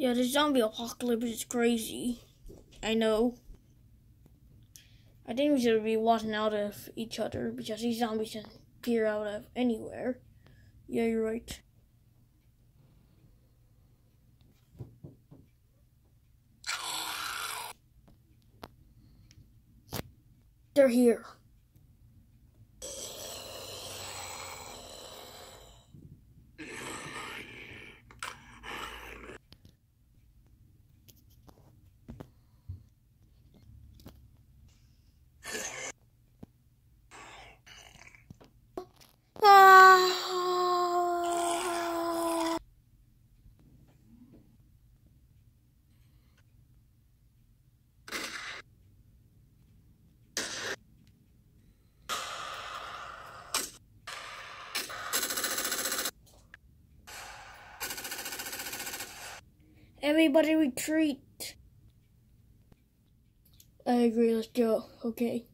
Yeah, the zombie apocalypse is crazy. I know. I think we should be watching out of each other because these zombies can peer out of anywhere. Yeah, you're right. They're here. Everybody retreat. I agree, let's go. Okay.